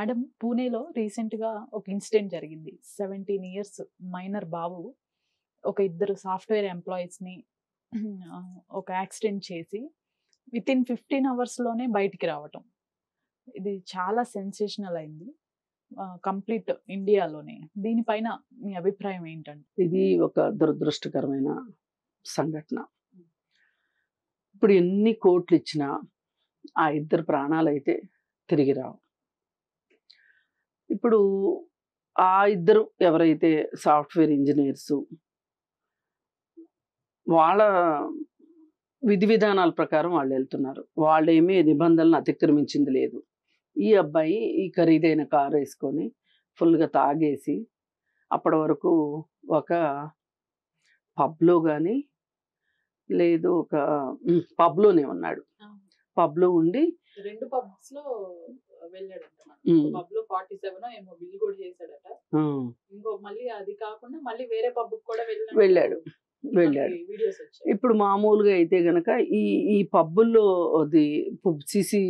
madam పూణేలో రీసెంట్గా ఒక ఇన్సిడెంట్ జరిగింది సెవెంటీన్ ఇయర్స్ మైనర్ బాబు ఒక ఇద్దరు సాఫ్ట్వేర్ ఎంప్లాయీస్ని ఒక యాక్సిడెంట్ చేసి విత్ ఇన్ ఫిఫ్టీన్ అవర్స్లోనే బయటికి రావటం ఇది చాలా సెన్సేషనల్ అయింది కంప్లీట్ ఇండియాలోనే దీనిపైన మీ అభిప్రాయం ఏంటంటే ఇది ఒక దురదృష్టకరమైన సంఘటన ఇప్పుడు ఎన్ని కోట్లు ఇచ్చినా ఆ ఇద్దరు ప్రాణాలు అయితే తిరిగి రావు ఇప్పుడు ఆ ఇద్దరు ఎవరైతే సాఫ్ట్వేర్ ఇంజనీర్స్ వాళ్ళ విధి విధానాల ప్రకారం వాళ్ళు వెళ్తున్నారు వాళ్ళేమీ నిబంధనలు అతిక్రమించింది లేదు ఈ అబ్బాయి ఈ ఖరీదైన కారు వేసుకొని ఫుల్గా తాగేసి అప్పటి వరకు ఒక పబ్లో కానీ లేదు ఒక పబ్లోనే ఉన్నాడు పబ్లో ఉండి రెండు పబ్స్లో వెళ్ళాడట పబ్ లో ఫార్టీ సెవెన్ ఏమో బిల్ కూడా చేశాడట ఇంకో మళ్ళీ అది కాకుండా మళ్ళీ వేరే పబ్ కూడా వెళ్ళాడు వెళ్ళాడు ఇప్పుడు మామూలుగా అయితే గనక ఈ ఈ పబ్బుల్లో అది సిసి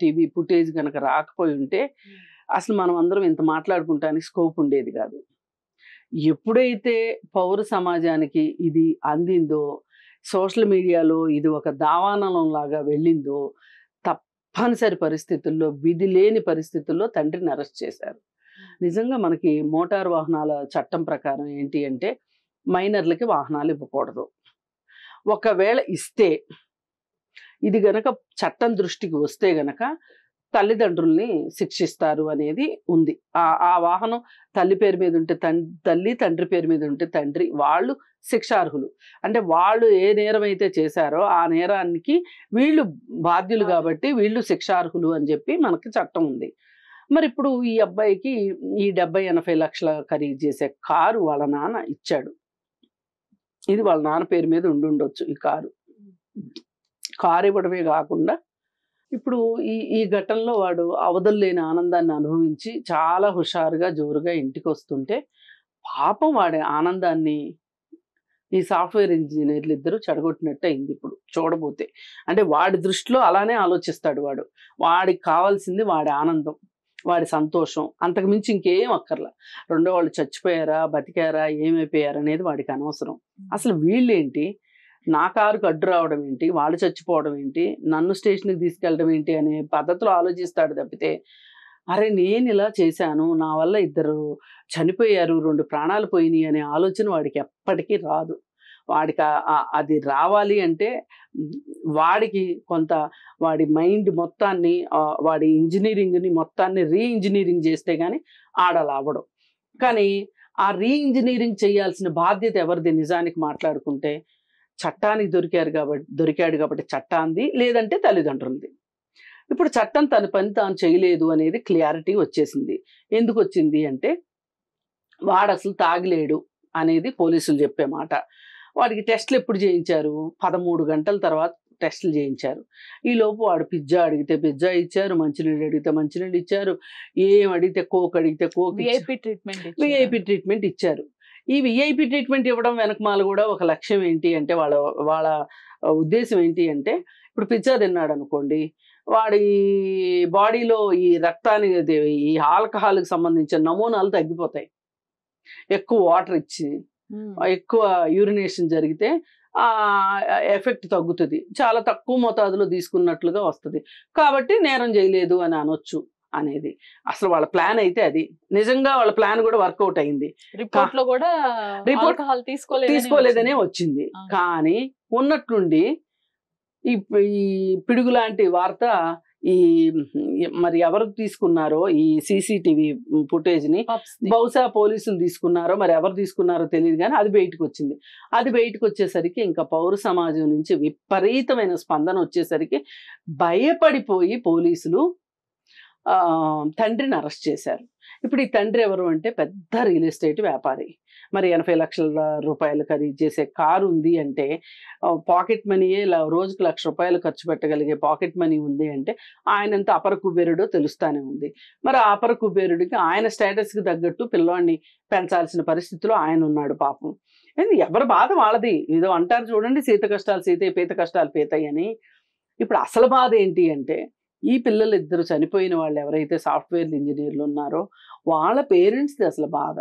టీవీ ఫుటేజ్ గనక రాకపోయి ఉంటే అసలు మనం అందరం ఇంత మాట్లాడుకుంటానికి స్కోప్ ఉండేది కాదు ఎప్పుడైతే పౌర సమాజానికి ఇది అందిందో సోషల్ మీడియాలో ఇది ఒక దావానలం లాగా వెళ్ళిందో తప్పనిసరి పరిస్థితుల్లో విధి లేని పరిస్థితుల్లో తండ్రిని అరెస్ట్ చేశారు నిజంగా మనకి మోటార్ వాహనాల చట్టం ప్రకారం ఏంటి అంటే మైనర్లకి వాహనాలు ఇవ్వకూడదు ఒకవేళ ఇస్తే ఇది గనక చట్టం దృష్టికి వస్తే గనక తల్లిదండ్రుల్ని శిక్షిస్తారు అనేది ఉంది ఆ ఆ వాహనం తల్లి పేరు మీద ఉంటే తల్లి తండ్రి పేరు మీద ఉంటే తండ్రి వాళ్ళు శిక్షార్హులు అంటే వాళ్ళు ఏ నేరం అయితే చేశారో ఆ నేరానికి వీళ్ళు బాధ్యులు కాబట్టి వీళ్ళు శిక్షార్హులు అని చెప్పి మనకి చట్టం ఉంది మరి ఇప్పుడు ఈ అబ్బాయికి ఈ డెబ్బై ఎనభై లక్షల ఖరీదు చేసే కారు వాళ్ళ నాన్న ఇచ్చాడు ఇది వాళ్ళ నాన్న పేరు మీద ఉండుండొచ్చు ఈ కారు కారు ఇవ్వడమే కాకుండా ఇప్పుడు ఈ ఈ ఘటనలో వాడు అవదల్లేని ఆనందాన్ని అనుభవించి చాలా హుషారుగా జోరుగా ఇంటికి వస్తుంటే పాపం వాడే ఆనందాన్ని ఈ సాఫ్ట్వేర్ ఇంజనీర్లు ఇద్దరు చెడగొట్టినట్టు అయింది ఇప్పుడు చూడబోతే అంటే వాడి దృష్టిలో అలానే ఆలోచిస్తాడు వాడు వాడికి కావాల్సింది వాడి ఆనందం వాడి సంతోషం అంతకుమించి ఇంకేం అక్కర్లా రెండో వాళ్ళు చచ్చిపోయారా బతికారా ఏమైపోయారా అనేది వాడికి అనవసరం అసలు వీళ్ళేంటి నా కారుకు అడ్డు రావడం ఏంటి వాళ్ళు చచ్చిపోవడం ఏంటి నన్ను స్టేషన్కి తీసుకెళ్ళడం ఏంటి అనే పద్ధతిలో ఆలోచిస్తాడు తప్పితే అరే నేను ఇలా చేశాను నా వల్ల ఇద్దరు చనిపోయారు రెండు ప్రాణాలు పోయినాయి అనే ఆలోచన వాడికి ఎప్పటికీ రాదు వాడికి అది రావాలి అంటే వాడికి కొంత వాడి మైండ్ మొత్తాన్ని వాడి ఇంజనీరింగ్ని మొత్తాన్ని రీ ఇంజనీరింగ్ చేస్తే కానీ ఆడలావడం కానీ ఆ రీ ఇంజనీరింగ్ చేయాల్సిన బాధ్యత ఎవరిది నిజానికి మాట్లాడుకుంటే చట్టానికి దొరికారు కాబట్టి దొరికాడు కాబట్టి చట్టాంది లేదంటే తల్లిదండ్రులది ఇప్పుడు చట్టం తన పని తాను చేయలేదు అనేది క్లారిటీ వచ్చేసింది ఎందుకు వచ్చింది అంటే వాడు అసలు తాగిలేడు అనేది పోలీసులు చెప్పే మాట వాడికి టెస్ట్లు ఎప్పుడు చేయించారు పదమూడు గంటల తర్వాత టెస్టులు చేయించారు ఈలోపు వాడు పిజ్జా అడిగితే పిజ్జా ఇచ్చారు మంచినీళ్ళు అడిగితే మంచినీళ్ళు ఇచ్చారు ఏం అడిగితే కోక్ అడిగితే coke VIP treatment VIP treatment ఇచ్చారు ఈ విఐపి ట్రీట్మెంట్ ఇవ్వడం వెనకమాల కూడా ఒక లక్ష్యం ఏంటి అంటే వాళ్ళ వాళ్ళ ఉద్దేశం ఏంటి అంటే ఇప్పుడు పిజ్జా తిన్నాడు అనుకోండి వాడి బాడీలో ఈ రక్తానికి ఈ ఆల్కహాల్కి సంబంధించిన నమూనాలు తగ్గిపోతాయి ఎక్కువ వాటర్ ఇచ్చి ఎక్కువ యూరినేషన్ జరిగితే ఆ ఎఫెక్ట్ తగ్గుతుంది చాలా తక్కువ మోతాదులో తీసుకున్నట్లుగా వస్తుంది కాబట్టి నేరం చేయలేదు అని అనొచ్చు అనేది అసలు వాళ్ళ ప్లాన్ అయితే అది నిజంగా వాళ్ళ ప్లాన్ కూడా వర్కౌట్ అయింది రిపోర్ట్ లో కూడా రిపోర్ట్ తీసుకోలేదనే వచ్చింది కానీ ఉన్నట్టుండి ఈ పిడుగు లాంటి వార్త ఈ మరి ఎవరు తీసుకున్నారో ఈ సీసీటీవీ ఫుటేజ్ ని బహుశా పోలీసులు తీసుకున్నారో మరి ఎవరు తీసుకున్నారో తెలియదు కానీ అది బయటకు వచ్చింది అది బయటకు వచ్చేసరికి ఇంకా పౌర సమాజం నుంచి విపరీతమైన స్పందన వచ్చేసరికి భయపడిపోయి పోలీసులు తండ్రిని అరెస్ట్ చేశారు ఇప్పుడు ఈ తండ్రి ఎవరు అంటే పెద్ద రియల్ ఎస్టేట్ వ్యాపారి మరి ఎనభై లక్షల రూపాయలు ఖరీదు చేసే కారు ఉంది అంటే పాకెట్ మనీయే రోజుకు లక్ష రూపాయలు ఖర్చు పెట్టగలిగే పాకెట్ మనీ ఉంది అంటే ఆయనంత అపర కుబేరుడో తెలుస్తానే ఉంది మరి ఆ అపర కుబేరుడికి ఆయన స్టేటస్కి తగ్గట్టు పిల్లవాడిని పెంచాల్సిన పరిస్థితిలో ఆయన ఉన్నాడు పాపం ఎవరి బాధ వాళ్ళది ఏదో అంటారు చూడండి సీత కష్టాలు సీతే పీత కష్టాలు పీతయ్యని ఇప్పుడు అసలు బాధ ఏంటి అంటే ఈ పిల్లలు ఇద్దరు చనిపోయిన వాళ్ళు ఎవరైతే సాఫ్ట్వేర్ ఇంజనీర్లు ఉన్నారో వాళ్ళ పేరెంట్స్ది అసలు బాధ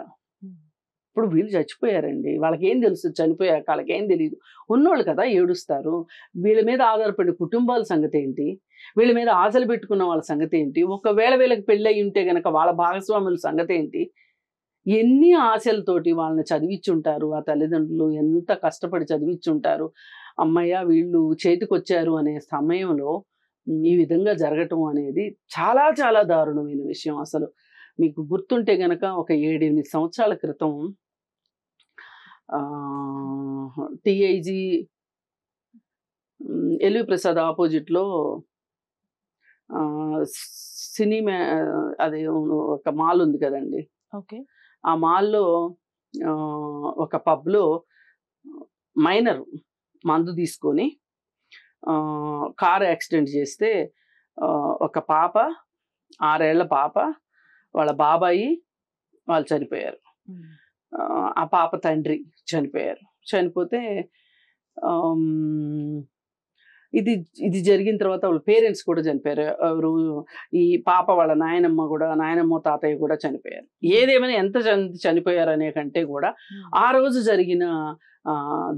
ఇప్పుడు వీళ్ళు చచ్చిపోయారండి వాళ్ళకి ఏం తెలుసు చనిపోయాక వాళ్ళకి ఏం తెలియదు ఉన్నోళ్ళు కదా ఏడుస్తారు వీళ్ళ మీద ఆధారపడిన కుటుంబాల సంగతి ఏంటి వీళ్ళ మీద ఆశలు పెట్టుకున్న వాళ్ళ సంగతి ఏంటి ఒకవేళ వీళ్ళకి పెళ్ళి అయి ఉంటే గనక వాళ్ళ భాగస్వాముల సంగతి ఏంటి ఎన్ని ఆశలతోటి వాళ్ళని చదివించుంటారు ఆ తల్లిదండ్రులు ఎంత కష్టపడి చదివించుంటారు అమ్మయ్య వీళ్ళు చేతికొచ్చారు అనే సమయంలో ఈ విధంగా జరగటం అనేది చాలా చాలా దారుణమైన విషయం అసలు మీకు గుర్తుంటే గనక ఒక ఏడెనిమిది సంవత్సరాల క్రితం టిఐజీ ఎల్వి ప్రసాద్ ఆపోజిట్లో సినిమా అది ఒక మాల్ ఉంది కదండి ఓకే ఆ మాల్లో ఒక పబ్లో మైనర్ మందు తీసుకొని కార్ యాక్సిడెంట్ చేస్తే ఒక పాప ఆరేళ్ల పాప వాళ్ళ బాబాయి వాళ్ళు చనిపోయారు ఆ పాప తండ్రి చనిపోయారు చనిపోతే ఇది ఇది జరిగిన తర్వాత వాళ్ళ పేరెంట్స్ కూడా చనిపోయారు ఎవరు ఈ పాప వాళ్ళ నాయనమ్మ కూడా నాయనమ్మ తాతయ్య కూడా చనిపోయారు ఏదేమైనా ఎంత చనిపోయారు అనే కంటే కూడా ఆ రోజు జరిగిన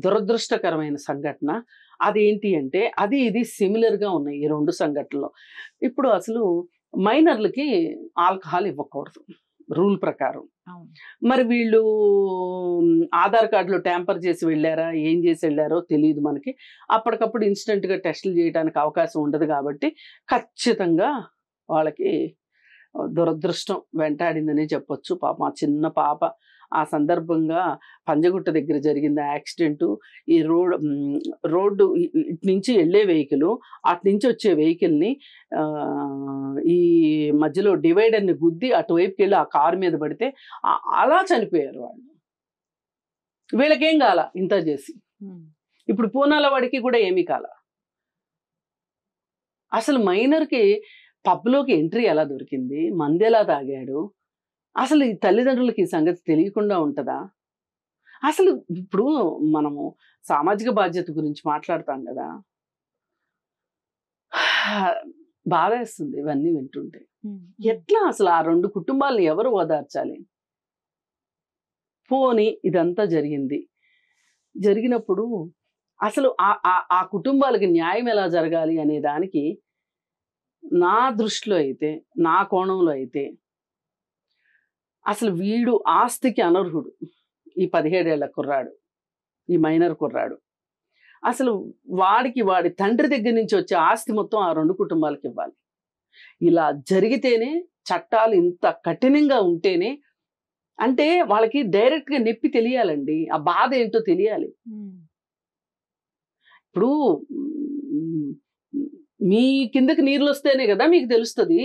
దురదృష్టకరమైన సంఘటన అదేంటి అంటే అది ఇది సిమిలర్గా ఉన్నాయి ఈ రెండు సంఘటనలు ఇప్పుడు అసలు మైనర్లకి ఆల్కహాల్ ఇవ్వకూడదు రూల్ ప్రకారం మరి వీళ్ళు ఆధార్ కార్డులో ట్యాంపర్ చేసి వెళ్ళారా ఏం చేసి వెళ్ళారో తెలియదు మనకి అప్పటికప్పుడు ఇన్స్టెంట్గా టెస్టులు చేయడానికి అవకాశం ఉండదు కాబట్టి ఖచ్చితంగా వాళ్ళకి దురదృష్టం వెంటాడిందనే చెప్పొచ్చు పాప మా చిన్న పాప ఆ సందర్భంగా పంజగుట్ట దగ్గర జరిగిన యాక్సిడెంటు ఈ రోడ్ రోడ్డు ఇటు నుంచి వెళ్ళే వెహికల్ అటు నుంచి వచ్చే వెహికల్ని ఈ మధ్యలో డివైడర్ని గుద్ది అటువైపుకి వెళ్ళి ఆ కారు మీద పడితే అలా చనిపోయారు వాళ్ళు వీళ్ళకేం కాల ఇంత చేసి ఇప్పుడు పూనాల వాడికి కూడా ఏమీ కాల అసలు మైనర్కి పబ్లోకి ఎంట్రీ ఎలా దొరికింది మంది ఎలా తాగాడు అసలు ఈ తల్లిదండ్రులకి ఈ సంగతి తెలియకుండా ఉంటుందా అసలు ఇప్పుడు మనము సామాజిక బాధ్యత గురించి మాట్లాడతాం కదా బాధ వేస్తుంది ఇవన్నీ వింటుంటే ఎట్లా అసలు ఆ రెండు కుటుంబాలను ఎవరు ఓదార్చాలి పోని ఇదంతా జరిగింది జరిగినప్పుడు అసలు ఆ కుటుంబాలకి న్యాయం ఎలా జరగాలి అనే దానికి నా దృష్టిలో అయితే నా కోణంలో అయితే అసలు వీడు ఆస్తికి అనర్హుడు ఈ పదిహేడేళ్ల కుర్రాడు ఈ మైనర్ కుర్రాడు అసలు వాడికి వాడి తండ్రి దగ్గర నుంచి వచ్చే ఆస్తి మొత్తం ఆ రెండు కుటుంబాలకు ఇవ్వాలి ఇలా జరిగితేనే చట్టాలు ఇంత కఠినంగా ఉంటేనే అంటే వాళ్ళకి డైరెక్ట్గా నొప్పి తెలియాలండి ఆ బాధ ఏంటో తెలియాలి ఇప్పుడు మీ కిందకి నీళ్ళు వస్తేనే కదా మీకు తెలుస్తుంది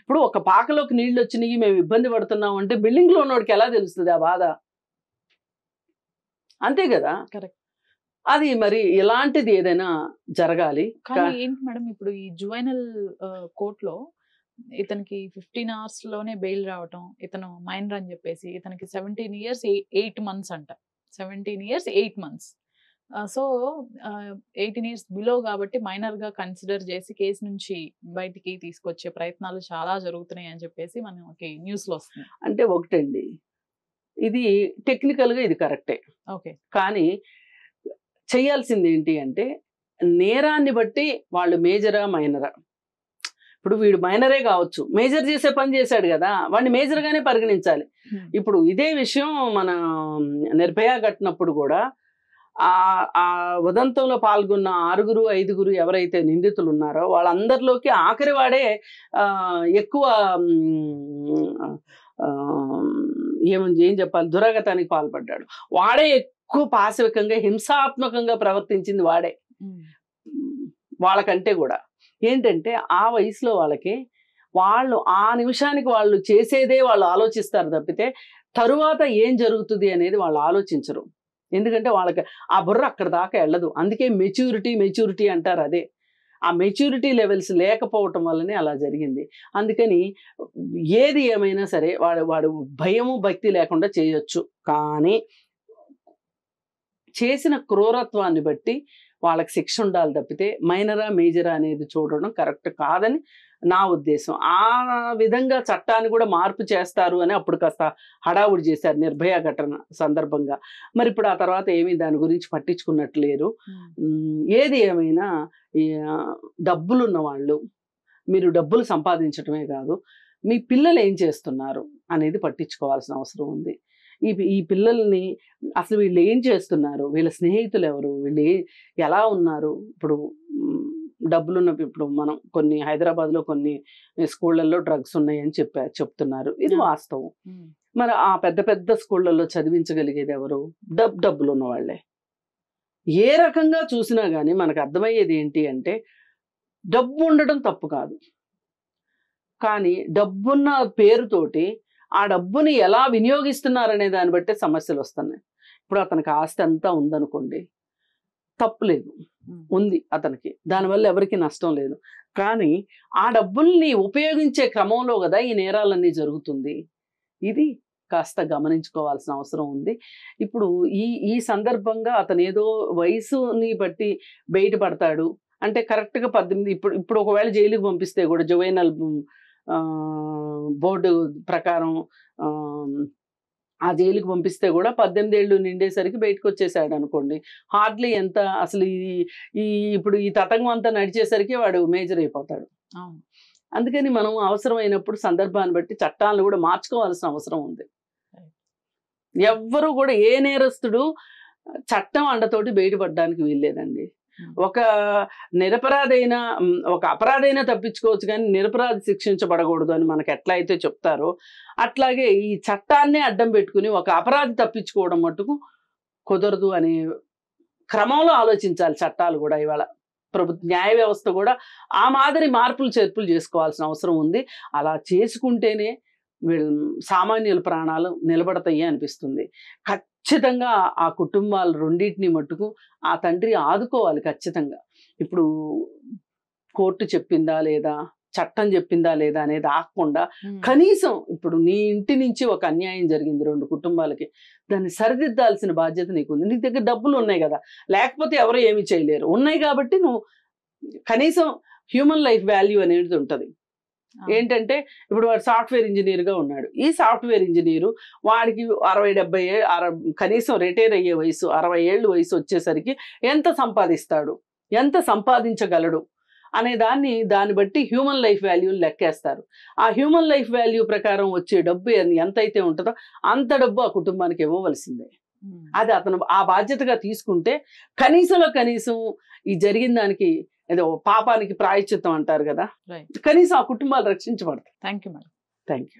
ఇప్పుడు ఒక పాకలోకి నీళ్లు వచ్చినాయి మేము ఇబ్బంది పడుతున్నాం అంటే బిల్డింగ్ లో ఉన్నోడికి ఎలా తెలుస్తుంది ఆ బాధ అంతే కదా కరెక్ట్ అది మరి ఇలాంటిది ఏదైనా జరగాలి కానీ ఏంటి మేడం ఇప్పుడు ఈ జువైనల్ కోర్టులో ఇతనికి ఫిఫ్టీన్ అవర్స్ లోనే బెయిల్ రావటం ఇతను మైనర్ అని చెప్పేసి ఇతనికి సెవెంటీన్ ఇయర్స్ ఎయిట్ మంత్స్ అంట seventeen years eight months so eighteen years below కాబట్టి మైనర్ గా కన్సిడర్ చేసి కేసు నుంచి బయటికి తీసుకొచ్చే ప్రయత్నాలు చాలా జరుగుతున్నాయి అని చెప్పేసి మనం న్యూస్ లో వస్తుంది అంటే ఒకటండి ఇది టెక్నికల్ గా ఇది కరెక్టే ఓకే కానీ చేయాల్సింది ఏంటి అంటే నేరాన్ని బట్టి వాళ్ళు మేజరా మైనరా ఇప్పుడు వీడు మైనరే కావచ్చు మేజర్ చేసే పని చేశాడు కదా వాడిని మేజర్గానే పరిగణించాలి ఇప్పుడు ఇదే విషయం మన నిర్భయ కట్టినప్పుడు కూడా ఆ ఉదంతంలో పాల్గొన్న ఆరుగురు ఐదుగురు ఎవరైతే నిందితులు ఉన్నారో వాళ్ళందరిలోకి ఆఖరి వాడే ఎక్కువ ఏమని ఏం చెప్పాలి దురాగతానికి పాల్పడ్డాడు వాడే ఎక్కువ పాశవికంగా హింసాత్మకంగా ప్రవర్తించింది వాడే వాళ్ళకంటే కూడా ఏంటంటే ఆ వయసులో వాళ్ళకి వాళ్ళు ఆ నిమిషానికి వాళ్ళు చేసేదే వాళ్ళు ఆలోచిస్తారు తప్పితే తరువాత ఏం జరుగుతుంది అనేది వాళ్ళు ఆలోచించరు ఎందుకంటే వాళ్ళకి ఆ బుర్ర అక్కడ దాకా వెళ్ళదు అందుకే మెచ్యూరిటీ మెచ్యూరిటీ అంటారు అదే ఆ మెచ్యూరిటీ లెవెల్స్ లేకపోవటం వల్లనే అలా జరిగింది అందుకని ఏది ఏమైనా సరే వాడు వాడు భయము భక్తి లేకుండా చేయొచ్చు కానీ చేసిన క్రూరత్వాన్ని బట్టి వాళ్ళకి శిక్ష ఉండాలి తప్పితే మైనరా మేజరా అనేది చూడడం కరెక్ట్ కాదని నా ఉద్దేశం ఆ విధంగా చట్టాన్ని కూడా మార్పు చేస్తారు అని అప్పుడు కాస్త హడావుడి చేశారు నిర్భయ ఘటన సందర్భంగా మరి ఇప్పుడు ఆ తర్వాత ఏమీ దాని గురించి పట్టించుకున్నట్టు లేరు ఏది ఏమైనా డబ్బులున్న వాళ్ళు మీరు డబ్బులు సంపాదించడమే కాదు మీ పిల్లలు ఏం చేస్తున్నారు అనేది పట్టించుకోవాల్సిన అవసరం ఉంది ఈ ఈ పిల్లల్ని అసలు వీళ్ళు ఏం చేస్తున్నారు వీళ్ళ స్నేహితులు ఎవరు వీళ్ళు ఎలా ఉన్నారు ఇప్పుడు డబ్బులున్న ఇప్పుడు మనం కొన్ని హైదరాబాద్లో కొన్ని స్కూళ్ళల్లో డ్రగ్స్ ఉన్నాయని చెప్పా చెప్తున్నారు ఇది వాస్తవం మరి ఆ పెద్ద పెద్ద స్కూళ్ళల్లో చదివించగలిగేది ఎవరు డబ్ డబ్బులు ఉన్నవాళ్ళే ఏ రకంగా చూసినా కానీ మనకు అర్థమయ్యేది ఏంటి అంటే డబ్బు ఉండడం తప్పు కాదు కానీ డబ్బున్న పేరుతోటి ఆ డబ్బుని ఎలా వినియోగిస్తున్నారనే దాన్ని బట్టే సమస్యలు వస్తున్నాయి ఇప్పుడు అతనికి ఆస్తి అంతా ఉందనుకోండి తప్పులేదు ఉంది అతనికి దానివల్ల ఎవరికి నష్టం లేదు కానీ ఆ డబ్బుల్ని ఉపయోగించే క్రమంలో కదా ఈ నేరాలన్నీ జరుగుతుంది ఇది కాస్త గమనించుకోవాల్సిన అవసరం ఉంది ఇప్పుడు ఈ ఈ సందర్భంగా అతను ఏదో వయసుని బట్టి బయటపడతాడు అంటే కరెక్ట్గా పద్దెనిమిది ఇప్పుడు ఇప్పుడు ఒకవేళ జైలుకి పంపిస్తే కూడా జువైనల్ బోర్డు ప్రకారం ఆ జైలుకి పంపిస్తే కూడా పద్దెనిమిది ఏళ్ళు నిండేసరికి బయటకు వచ్చేసాడు అనుకోండి హార్డ్లీ ఎంత అసలు ఈ ఇప్పుడు ఈ తతంగం అంతా నడిచేసరికి వాడు మేజర్ అయిపోతాడు అందుకని మనం అవసరమైనప్పుడు సందర్భాన్ని బట్టి చట్టాలను కూడా మార్చుకోవాల్సిన అవసరం ఉంది ఎవ్వరూ కూడా ఏ నేరస్తుడు చట్టం అండతోటి బయటపడడానికి వీల్లేదండి ఒక నిరపరాధైన ఒక అపరాధైనా తప్పించుకోవచ్చు కానీ నిరపరాధి శిక్షించబడకూడదు అని మనకు ఎట్లా అయితే చెప్తారో అట్లాగే ఈ చట్టాన్నే అడ్డం పెట్టుకుని ఒక అపరాధి తప్పించుకోవడం మటుకు కుదరదు అనే క్రమంలో ఆలోచించాలి చట్టాలు కూడా ఇవాళ ప్రభు న్యాయ వ్యవస్థ కూడా ఆ మాదిరి మార్పులు చేర్పులు చేసుకోవాల్సిన అవసరం ఉంది అలా చేసుకుంటేనే వీళ్ళు సామాన్యుల ప్రాణాలు నిలబడతాయి అనిపిస్తుంది ఖచ్చితంగా ఆ కుటుంబాలు రెండింటిని మట్టుకు ఆ తండ్రి ఆదుకోవాలి ఖచ్చితంగా ఇప్పుడు కోర్టు చెప్పిందా లేదా చట్టం చెప్పిందా లేదా అనేది ఆకుండా కనీసం ఇప్పుడు నీ ఇంటి నుంచి ఒక అన్యాయం జరిగింది రెండు కుటుంబాలకి దాన్ని సరిదిద్దాల్సిన బాధ్యత నీకు ఉంది నీ దగ్గర డబ్బులు ఉన్నాయి కదా లేకపోతే ఎవరు ఏమి చేయలేరు ఉన్నాయి కాబట్టి నువ్వు కనీసం హ్యూమన్ లైఫ్ వాల్యూ అనేది ఉంటుంది ఏంటంటే ఇప్పుడు వాడు సాఫ్ట్వేర్ ఇంజనీర్ గా ఉన్నాడు ఈ సాఫ్ట్వేర్ ఇంజనీరు వాడికి అరవై డెబ్బై కనీసం రిటైర్ అయ్యే వయసు అరవై ఏళ్ళు వయసు వచ్చేసరికి ఎంత సంపాదిస్తాడు ఎంత సంపాదించగలడు అనే దాన్ని దాన్ని బట్టి హ్యూమన్ లైఫ్ వాల్యూని లెక్కేస్తారు ఆ హ్యూమన్ లైఫ్ వాల్యూ ప్రకారం వచ్చే డబ్బు ఎంతైతే ఉంటుందో అంత డబ్బు ఆ కుటుంబానికి ఇవ్వవలసిందే అది అతను ఆ బాధ్యతగా తీసుకుంటే కనీసంలో కనీసం ఈ జరిగిన దానికి ఏదో పాపానికి ప్రాయచిత్తం అంటారు కదా కనీసం ఆ కుటుంబాలు రక్షించబడతాయి thank you madam thank you